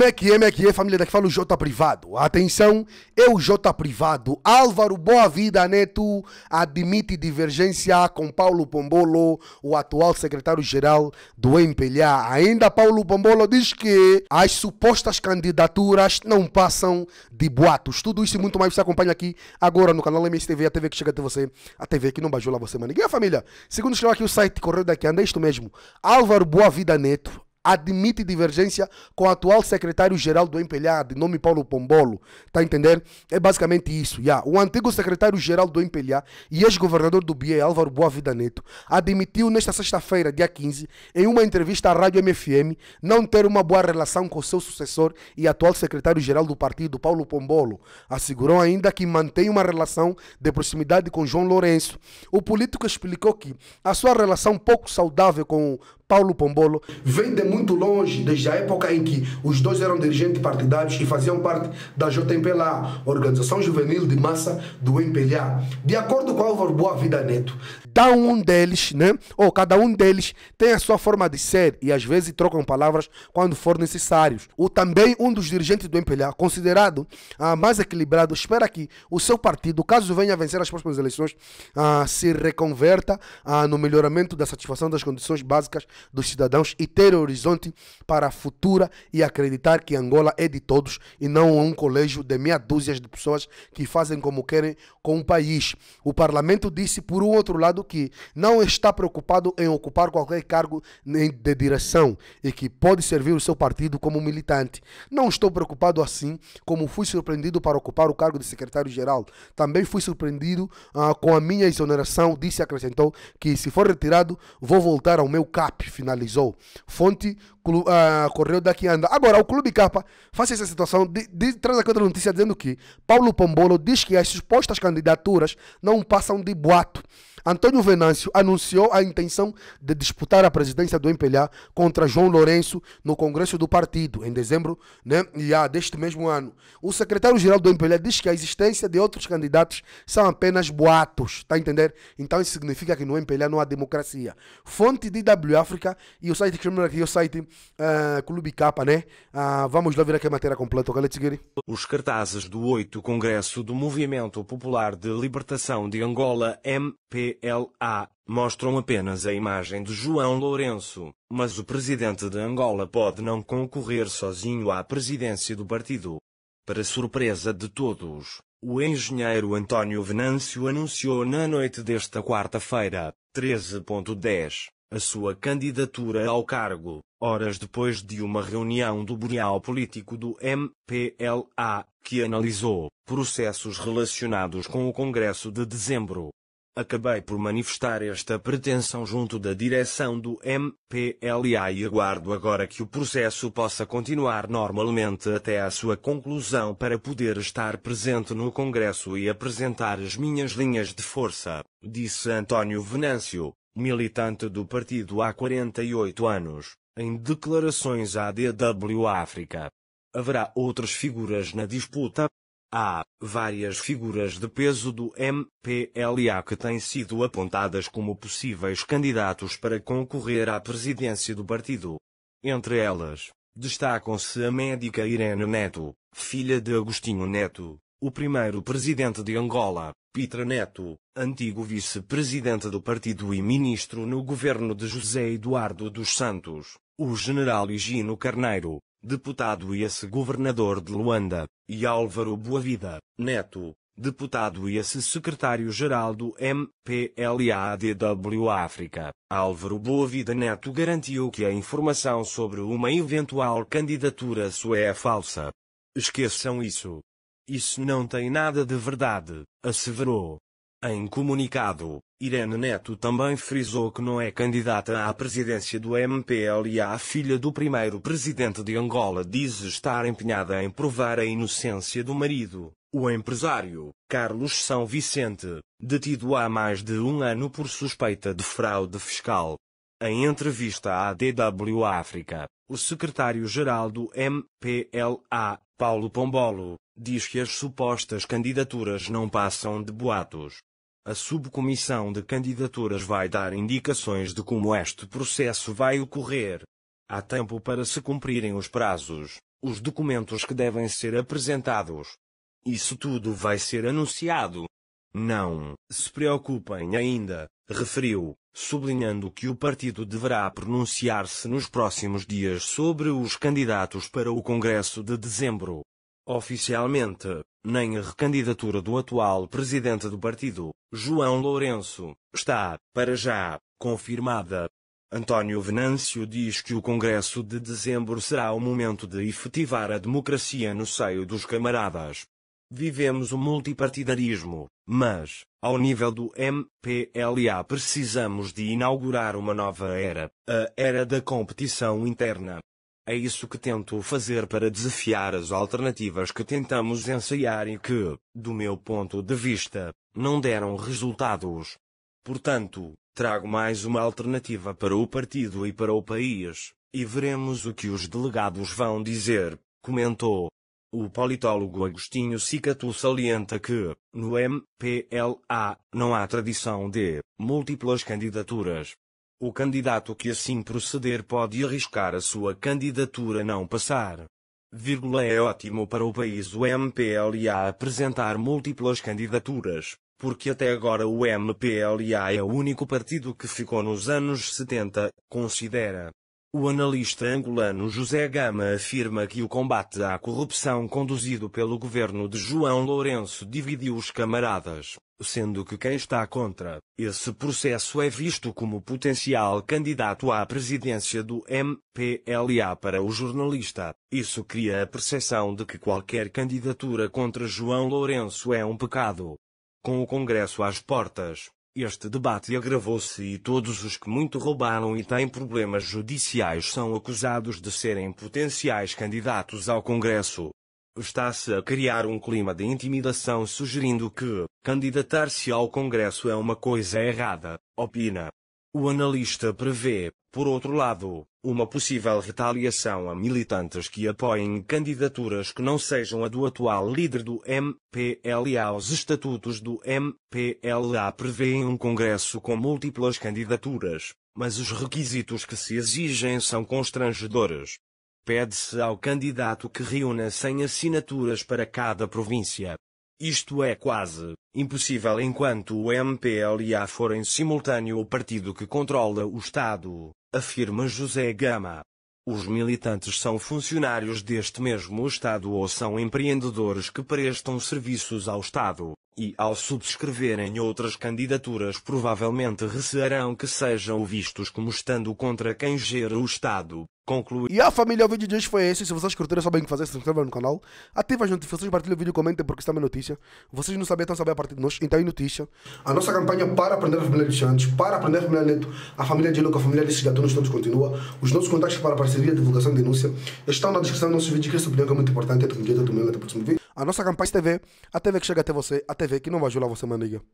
É é, como é, que é, família daqui fala o J Privado. Atenção, é o J Privado. Álvaro Boa Vida Neto admite divergência com Paulo Pombolo, o atual secretário-geral do Empelhar. Ainda Paulo Pombolo diz que as supostas candidaturas não passam de boatos. Tudo isso e muito mais você acompanha aqui agora no canal MSTV, a TV que chega até você, a TV que não bajula você, mano. E a família? Segundo escreveu aqui o site Correio daqui, anda é isto mesmo. Álvaro Boa Vida Neto admite divergência com o atual secretário-geral do MPLA, de nome Paulo Pombolo. Está a entender? É basicamente isso. Yeah. O antigo secretário-geral do MPLA e ex-governador do BIE, Álvaro Boa Vida Neto, admitiu nesta sexta-feira, dia 15, em uma entrevista à Rádio MFM, não ter uma boa relação com seu sucessor e atual secretário-geral do partido, Paulo Pombolo. Assegurou ainda que mantém uma relação de proximidade com João Lourenço. O político explicou que a sua relação pouco saudável com Paulo Pombolo vem de muito longe, desde a época em que os dois eram dirigentes partidários e faziam parte da JMPLA, Organização Juvenil de Massa do MPLA. De acordo com Álvaro Boa Vida Neto, cada um deles, né? Ou cada um deles tem a sua forma de ser e às vezes trocam palavras quando for necessários. O também um dos dirigentes do MPLA, considerado ah, mais equilibrado, espera que o seu partido, caso venha a vencer as próximas eleições, ah, se reconverta ah, no melhoramento da satisfação das condições básicas dos cidadãos e ter horizonte para a futura e acreditar que Angola é de todos e não um colégio de meia dúzia de pessoas que fazem como querem com o país. O parlamento disse, por um outro lado, que não está preocupado em ocupar qualquer cargo de direção e que pode servir o seu partido como militante. Não estou preocupado assim, como fui surpreendido para ocupar o cargo de secretário-geral. Também fui surpreendido ah, com a minha exoneração, disse e acrescentou que se for retirado, vou voltar ao meu CAP finalizou. Fonte clu, uh, correu daqui anda. Agora, o Clube Capa faz essa situação, de, de, traz aqui outra notícia dizendo que Paulo Pombolo diz que as supostas candidaturas não passam de boato. Antônio Venâncio anunciou a intenção de disputar a presidência do MPLA contra João Lourenço no Congresso do Partido, em dezembro né, deste mesmo ano. O secretário-geral do MPLA diz que a existência de outros candidatos são apenas boatos, está a entender? Então isso significa que no MPLA não há democracia. Fonte de W África e o site que aqui, o site uh, Clube Capa, né? Uh, vamos lá ver aqui a matéria completa. É Os cartazes do 8 Congresso do Movimento Popular de Libertação de Angola, (MPLA). CLA, mostram apenas a imagem de João Lourenço, mas o presidente de Angola pode não concorrer sozinho à presidência do partido. Para surpresa de todos, o engenheiro António Venâncio anunciou na noite desta quarta-feira, 13.10, a sua candidatura ao cargo, horas depois de uma reunião do Boreal Político do MPLA, que analisou processos relacionados com o Congresso de Dezembro, acabei por manifestar esta pretensão junto da direção do MPLA e aguardo agora que o processo possa continuar normalmente até à sua conclusão para poder estar presente no Congresso e apresentar as minhas linhas de força, disse António Venâncio, militante do partido há 48 anos, em declarações à DW África. Haverá outras figuras na disputa, Há várias figuras de peso do MPLA que têm sido apontadas como possíveis candidatos para concorrer à presidência do partido. Entre elas, destacam-se a médica Irene Neto, filha de Agostinho Neto, o primeiro presidente de Angola, Pitra Neto, antigo vice-presidente do partido e ministro no governo de José Eduardo dos Santos, o general Higino Carneiro, deputado e ex-governador de Luanda, e Álvaro Boavida, neto, deputado e ex-secretário-geral do MPLADW África, Álvaro Boavida Neto garantiu que a informação sobre uma eventual candidatura sua é falsa. Esqueçam isso. Isso não tem nada de verdade, asseverou. Em comunicado, Irene Neto também frisou que não é candidata à presidência do MPLA. A filha do primeiro presidente de Angola diz estar empenhada em provar a inocência do marido, o empresário Carlos São Vicente, detido há mais de um ano por suspeita de fraude fiscal. Em entrevista à DW África, o secretário-geral do MPLA, Paulo Pombolo, diz que as supostas candidaturas não passam de boatos a subcomissão de candidaturas vai dar indicações de como este processo vai ocorrer. Há tempo para se cumprirem os prazos, os documentos que devem ser apresentados. Isso tudo vai ser anunciado. Não se preocupem ainda, referiu, sublinhando que o partido deverá pronunciar-se nos próximos dias sobre os candidatos para o Congresso de dezembro. Oficialmente, nem a recandidatura do atual presidente do partido, João Lourenço, está, para já, confirmada. António Venâncio diz que o Congresso de dezembro será o momento de efetivar a democracia no seio dos camaradas. Vivemos o um multipartidarismo, mas, ao nível do MPLA precisamos de inaugurar uma nova era, a era da competição interna, é isso que tento fazer para desafiar as alternativas que tentamos ensaiar e que, do meu ponto de vista, não deram resultados. Portanto, trago mais uma alternativa para o partido e para o país, e veremos o que os delegados vão dizer, comentou. O politólogo Agostinho Cicatu salienta que, no MPLA, não há tradição de múltiplas candidaturas, o candidato que assim proceder pode arriscar a sua candidatura não passar. Vírgula é ótimo para o país o MPLA apresentar múltiplas candidaturas, porque até agora o MPLA é o único partido que ficou nos anos 70, considera, o analista angolano José Gama afirma que o combate à corrupção conduzido pelo governo de João Lourenço dividiu os camaradas, sendo que quem está contra esse processo é visto como potencial candidato à presidência do MPLA para o jornalista. Isso cria a percepção de que qualquer candidatura contra João Lourenço é um pecado. Com o Congresso às portas, este debate agravou-se e todos os que muito roubaram e têm problemas judiciais são acusados de serem potenciais candidatos ao Congresso. Está-se a criar um clima de intimidação sugerindo que candidatar-se ao Congresso é uma coisa errada, opina o analista prevê, por outro lado, uma possível retaliação a militantes que apoiem candidaturas que não sejam a do atual líder do MPLA. Os estatutos do MPLA prevêem um congresso com múltiplas candidaturas, mas os requisitos que se exigem são constrangedores. Pede-se ao candidato que reúna 100 assinaturas para cada província, isto é quase impossível enquanto o MPLA for em simultâneo o partido que controla o Estado, afirma José Gama. Os militantes são funcionários deste mesmo Estado ou são empreendedores que prestam serviços ao Estado, e ao subscreverem outras candidaturas provavelmente recearão que sejam vistos como estando contra quem gera o Estado. Conclui. E a família, o vídeo de hoje foi esse. Se vocês curtiram, sabem o que fazer, se inscrevam no canal, ativem as notificações, partilhem o vídeo, comentem porque está é a notícia. Vocês não sabem então sabem a partir de nós, então é notícia. A nossa campanha para aprender a família de Santos, para aprender a família Neto, a família de Luca, a família de nos todos continua. Os nossos contatos para parceria, divulgação e denúncia estão na descrição do nosso vídeo, que essa opinião é muito importante. Até o dia do meu, até o próximo vídeo. A nossa campanha de TV, a TV que chega até você, a TV que não vai ajudar você, meu amigo.